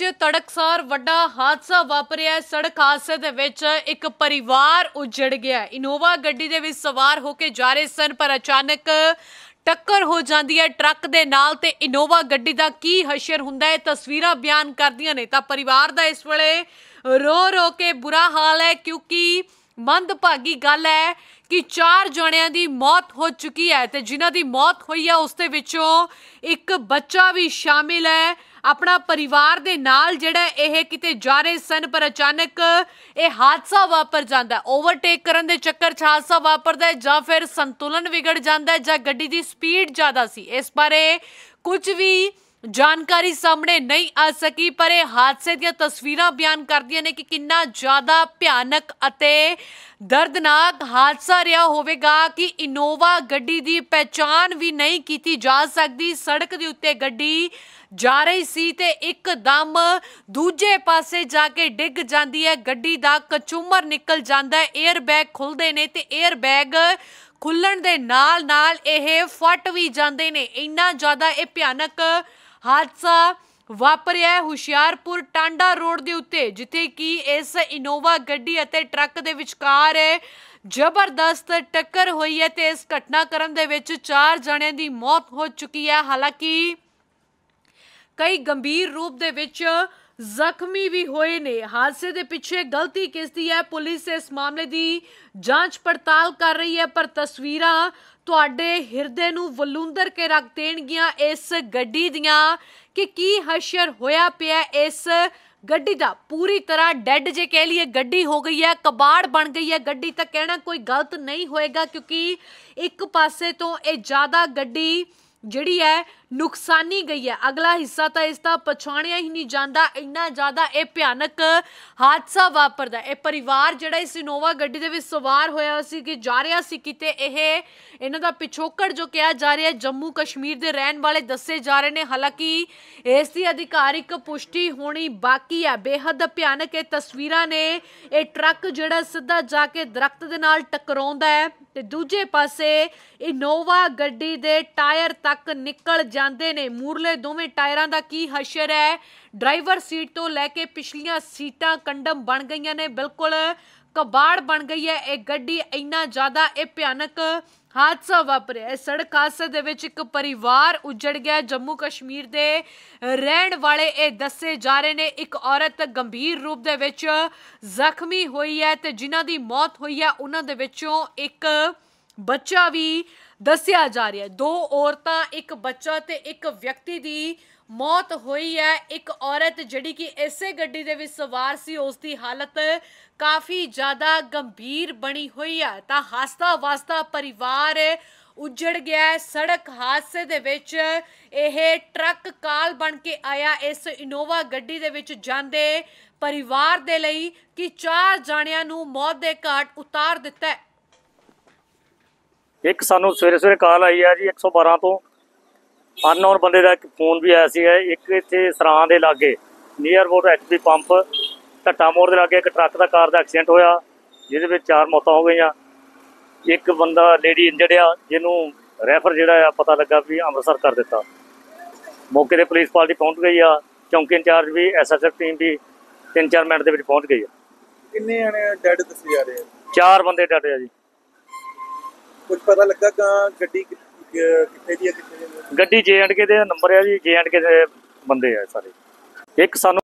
ਵਿੱਚ ਤੜਕਸਾਰ ਵੱਡਾ ਹਾਦਸਾ ਵਾਪਰਿਆ ਸੜਕ ਹਾਦਸੇ ਦੇ ਵਿੱਚ ਇੱਕ ਪਰਿਵਾਰ ਉਜੜ ਗਿਆ ਇਨੋਵਾ ਗੱਡੀ ਦੇ ਵਿੱਚ ਸਵਾਰ ਹੋ ਕੇ ਜਾ ਰਹੇ ਸਨ ਪਰ ਅਚਾਨਕ ਟੱਕਰ ਹੋ ਜਾਂਦੀ ਹੈ ਟਰੱਕ ਦੇ ਨਾਲ ਤੇ ਇਨੋਵਾ ਗੱਡੀ ਦਾ ਕੀ ਹਸ਼ਰ ਹੁੰਦਾ ਹੈ ਤਸਵੀਰਾਂ ਬਿਆਨ ਕਰਦੀਆਂ ਨੇ ਤਾਂ ਪਰਿਵਾਰ ਦਾ ਇਸ ਵੇਲੇ ਰੋ ਰੋ ਕੇ ਬੁਰਾ ਹਾਲ ਹੈ ਕਿਉਂਕਿ ਮੰਦਭਾਗੀ ਗੱਲ ਹੈ ਕਿ ਚਾਰ ਜਣਿਆਂ ਦੀ ਮੌਤ ਹੋ ਚੁੱਕੀ ਹੈ ਤੇ ਜਿਨ੍ਹਾਂ ਦੀ ਮੌਤ ਹੋਈ ਹੈ ਉਸ ਦੇ ਵਿੱਚੋਂ ਇੱਕ ਬੱਚਾ ਵੀ ਸ਼ਾਮਿਲ ਹੈ ਆਪਣਾ ਪਰਿਵਾਰ ਦੇ ਨਾਲ ਜਿਹੜਾ ਇਹ ਕਿਤੇ ਜਾ ਰਹੇ ਸਨ ਪਰ ਅਚਾਨਕ ਇਹ ਹਾਦਸਾ ਵਾਪਰ ਜਾਂਦਾ ਹੈ ਓਵਰਟੇਕ ਕਰਨ ਦੇ ਚੱਕਰ 'ਚ ਹਾਦਸਾ ਵਾਪਰਦਾ ਹੈ ਜਾਂ ਫਿਰ ਸੰਤੁਲਨ ਵਿਗੜ ਜਾਂਦਾ ਹੈ ਜਾਂ ਗੱਡੀ ਦੀ ਸਪੀਡ ਜ਼ਿਆਦਾ ਸੀ ਇਸ ਬਾਰੇ ਕੁਝ ਵੀ ਜਾਣਕਾਰੀ ਸਾਹਮਣੇ ਨਹੀਂ ਆ ਸਕੀ ਪਰ ਇਹ ਹਾਦਸੇ ਦੀਆਂ ਤਸਵੀਰਾਂ ਬਿਆਨ ਕਰਦੀਆਂ ਨੇ ਕਿ ਕਿੰਨਾ ਜ਼ਿਆਦਾ ਭਿਆਨਕ ਅਤੇ ਦਰਦਨਾਕ ਹਾਦਸਾ ਰਿਹਾ ਹੋਵੇਗਾ ਕਿ ਇਨੋਵਾ ਗੱਡੀ ਦੀ ਪਛਾਣ ਵੀ ਨਹੀਂ ਕੀਤੀ ਜਾ ਸਕਦੀ ਸੜਕ ਦੇ ਉੱਤੇ ਗੱਡੀ ਜਾ ਰਹੀ ਸੀ ਤੇ ਇੱਕਦਮ ਦੂਜੇ ਪਾਸੇ ਜਾ ਕੇ ਡਿੱਗ ਜਾਂਦੀ ਹੈ ਗੱਡੀ ਦਾ ਕਚੂਮਰ ਨਿਕਲ ਜਾਂਦਾ ਹੈ 에ਅਰਬੈਗ ਖੁੱਲਦੇ ਨੇ ਤੇ 에ਅਰਬੈਗ ਖੁੱਲਣ ਦੇ ਨਾਲ ਨਾਲ ਇਹ ਫਟ ਵੀ ਜਾਂਦੇ ਨੇ ਇੰਨਾ ਜ਼ਿਆਦਾ ਇਹ ਭਿਆਨਕ ਹਾਦਸਾ ਵਾਪਰਿਆ ਹੁਸ਼ਿਆਰਪੁਰ ਟਾਂਡਾ ਰੋਡ ਦੇ ਉੱਤੇ ਜਿੱਥੇ ਕਿ ਇਸ ਇਨੋਵਾ ਗੱਡੀ ਅਤੇ ਟਰੱਕ ਦੇ ਵਿਚਕਾਰ ਜ਼ਬਰਦਸਤ ਟੱਕਰ ਹੋਈ ਹੈ ਤੇ ਇਸ ਘਟਨਾਕ੍ਰਮ ਦੇ ਵਿੱਚ 4 ਜਣਿਆਂ ਦੀ ਮੌਤ ਹੋ ਚੁੱਕੀ ਹੈ ਹਾਲਾਂਕਿ ਕਈ ਗੰਭੀਰ ਰੂਪ ਦੇ ਵਿੱਚ ਜ਼ਖਮੀ ਵੀ ਹੋਏ ਨੇ ਹਾਦਸੇ ਦੇ ਪਿੱਛੇ ਗਲਤੀ ਕਿਸ ਦੀ ਹੈ ਪੁਲਿਸ ਇਸ ਮਾਮਲੇ ਦੀ ਜਾਂਚ ਪੜਤਾਲ ਕਰ ਰਹੀ ਹੈ ਪਰ ਤਸਵੀਰਾਂ ਤੁਹਾਡੇ ਹਿਰਦੇ ਨੂੰ ਵਲੂੰਦਰ ਕੇ ਰੱਖ ਦੇਣਗੀਆਂ ਇਸ ਗੱਡੀ ਦੀਆਂ ਕਿ ਕੀ ਹਸ਼ਰ ਹੋਇਆ ਪਿਆ ਇਸ ਗੱਡੀ ਦਾ ਪੂਰੀ ਤਰ੍ਹਾਂ ਡੈੱਡ ਜੇ ਕਹਿ ਲਈਏ ਗੱਡੀ ਹੋ ਗਈ ਹੈ ਕਬਾੜ ਬਣ ਗਈ ਹੈ ਗੱਡੀ ਤਾਂ ਕਹਿਣਾ ਕੋਈ ਗਲਤ ਨਹੀਂ ਹੋਏਗਾ ਕਿਉਂਕਿ ਇੱਕ ਪਾਸੇ ਤੋਂ ਇਹ ਜ਼ਿਆਦਾ ਗੱਡੀ ਜਿਹੜੀ ਹੈ ਨੁਕਸਾਨੀ ਗਈ ਹੈ ਅਗਲਾ ਹਿੱਸਾ ਤਾਂ ਇਸ ਦਾ ਪਛਾਣਿਆ ਹੀ ਨਹੀਂ ਜਾਂਦਾ ਇੰਨਾ ਜ਼ਿਆਦਾ ਇਹ ਭਿਆਨਕ ਹਾਦਸਾ ਵਾਪਰਦਾ ਇਹ ਪਰਿਵਾਰ ਜਿਹੜਾ ਇਸ ਇਨੋਵਾ ਗੱਡੀ ਦੇ ਵਿੱਚ ਸਵਾਰ ਹੋਇਆ ਸੀ ਕਿ ਜਾ ਰਿਹਾ ਸੀ ਕਿਤੇ ਇਹ ਇਹਨਾਂ ਦਾ ਪਿਛੋਕੜ ਜੋ ਕਿਹਾ ਜਾ ਰਿਹਾ ਜੰਮੂ ਕਸ਼ਮੀਰ ਦੇ ਰਹਿਣ ਵਾਲੇ ਦੱਸੇ ਜਾ ਰਹੇ ਨੇ ਹਾਲਾਂਕਿ ਇਸ ਦੀ ਅਧਿਕਾਰਿਕ ਪੁਸ਼ਟੀ ਹੋਣੀ ਬਾਕੀ ਹੈ ਬੇਹੱਦ ਭਿਆਨਕ ਇਹ ਤਸਵੀਰਾਂ ਨੇ ਇਹ ਟਰੱਕ ਜਿਹੜਾ ਸਿੱਧਾ ਜਾ ਕੇ ਦਰਖਤ ਦੇ ਨਾਲ ਟਕਰਾਉਂਦਾ ਹੈ ਤੇ ਦੂਜੇ ਪਾਸੇ ਇਨੋਵਾ ਗੱਡੀ ਦੇ ਟਾਇਰ ਤੱਕ ਨਿਕਲ ਜਾਂਦੇ ਨੇ ਮੂਰਲੇ ਦੋਵੇਂ ਟਾਇਰਾਂ ਦਾ ਕੀ ਹਸ਼ਰ ਹੈ ਡਰਾਈਵਰ ਸੀਟ ਤੋਂ ਲੈ ਕੇ ਪਿਛਲੀਆਂ ਸੀਟਾਂ ਕੰਡਮ ਬਣ ਗਈਆਂ ਨੇ ਬਿਲਕੁਲ ਕਬਾੜ ਬਣ ਗਈ ਹੈ ਇਹ ਗੱਡੀ ਇੰਨਾ ਜ਼ਿਆਦਾ ਇਹ ਭਿਆਨਕ ਹਾਦਸਾ ਵਾਪਰਿਆ ਹੈ ਸੜਕ ਹਾਦਸੇ ਦੇ ਵਿੱਚ ਇੱਕ ਪਰਿਵਾਰ ਉੱਜੜ ਗਿਆ ਜੰਮੂ ਕਸ਼ਮੀਰ ਦੇ ਰਹਿਣ ਵਾਲੇ ਇਹ ਦੱਸੇ ਜਾ ਰਹੇ ਨੇ ਇੱਕ ਔਰਤ ਗੰਭੀਰ ਰੂਪ ਦੇ ਵਿੱਚ ਜ਼ਖਮੀ ਹੋਈ ਹੈ ਤੇ ਜਿਨ੍ਹਾਂ ਦੀ ਮੌਤ ਹੋਈ ਹੈ ਉਹਨਾਂ ਦੇ ਵਿੱਚੋਂ ਇੱਕ ਬੱਚਾ ਵੀ ਦੱਸਿਆ ਜਾ ਰਿਹਾ ਹੈ ਦੋ ਔਰਤਾਂ ਇੱਕ ਬੱਚਾ ਤੇ ਇੱਕ ਵਿਅਕਤੀ ਦੀ ਮੌਤ ਹੋਈ ਹੈ ਇੱਕ ਔਰਤ ਜਿਹੜੀ ਕਿ ਇਸੇ ਗੱਡੀ ਦੇ ਵਿੱਚ ਸਵਾਰ ਸੀ ਉਸ ਦੀ ਹਾਲਤ ਕਾਫੀ ਜ਼ਿਆਦਾ ਗੰਭੀਰ ਬਣੀ ਹੋਈ ਹੈ ਤਾਂ ਹਾਸਤਾ ਵਾਸਤਾ ਪਰਿਵਾਰ ਉੱਜੜ ਗਿਆ ਸੜਕ ਹਾਦਸੇ ਦੇ ਵਿੱਚ ਇਹ ਟਰੱਕ ਕਾਲ ਬਣ ਕੇ ਆਇਆ ਇਸ ਇਨੋਵਾ ਗੱਡੀ ਦੇ ਵਿੱਚ ਜਾਂਦੇ ਪਰਿਵਾਰ ਦੇ ਲਈ ਕਿ ਚਾਰ ਜਾਣਿਆਂ ਨੂੰ ਮੌਤ ਦੇ ਘਾਟ ਉਤਾਰ ਦਿੱਤਾ ਇੱਕ ਸਾਨੂੰ ਸਵੇਰੇ ਸਵੇਰੇ ਕਾਲ ਆਈ ਹੈ ਜੀ 112 ਤੋਂ ਅਨਨੋਨ ਬੰਦੇ ਦਾ ਇੱਕ ਫੋਨ ਵੀ ਆਇਆ ਸੀਗਾ ਇੱਕ ਇੱਥੇ ਸਰਾਂ ਦੇ ਲਾਗੇ ਨੀਅਰ ਅਬਾਊਟ ਐਚਪੀ ਪੰਪ ਟੱਟਾ ਮੋੜ ਦੇ ਲਾਗੇ ਇੱਕ ਟਰੱਕ ਦਾ ਕਾਰ ਦਾ ਐਕਸੀਡੈਂਟ ਹੋਇਆ ਜਿਹਦੇ ਵਿੱਚ ਚਾਰ ਮੌਤਾਂ ਹੋ ਗਈਆਂ ਇੱਕ ਬੰਦਾ ਲੇਡੀ ਇੰਜਰਡ ਆ ਜਿਹਨੂੰ ਰੈਫਰ ਜਿਹੜਾ ਆ ਪਤਾ ਲੱਗਾ ਵੀ ਅੰਮ੍ਰਿਤਸਰ ਕਰ ਦਿੱਤਾ ਮੌਕੇ ਤੇ ਪੁਲਿਸ ਪਾਰਟੀ ਪਹੁੰਚ ਗਈ ਆ ਚੌਂਕੀ ਇੰਚਾਰਜ ਵੀ ਐਸਐਸਐਫ ਟੀਮ ਵੀ 3-4 ਮਿੰਟ ਦੇ ਵਿੱਚ ਪਹੁੰਚ ਗਈ ਆ ਕਿੰਨੇ ਜਣੇ ਡੈਡ ਦੱਸੇ ਜਾ ਰਹੇ ਆ ਚਾਰ ਬੰਦੇ ਡੈਡ ਆ ਜੀ ਕੁਝ ਪਤਾ ਲੱਗਾ ਕਿ ਗੱਡੀ ਕਿੱਥੇ ਦੀ ਹੈ ਕਿੱਥੇ ਦੀ ਗੱਡੀ ਜੇ ਐਂਡ ਕੇ ਦੇ ਨੰਬਰ ਆ ਜੀ ਜੇ ਐਂਡ ਕੇ ਦੇ ਬੰਦੇ ਆ ਸਾਰੇ ਇੱਕ ਸਾਨੂੰ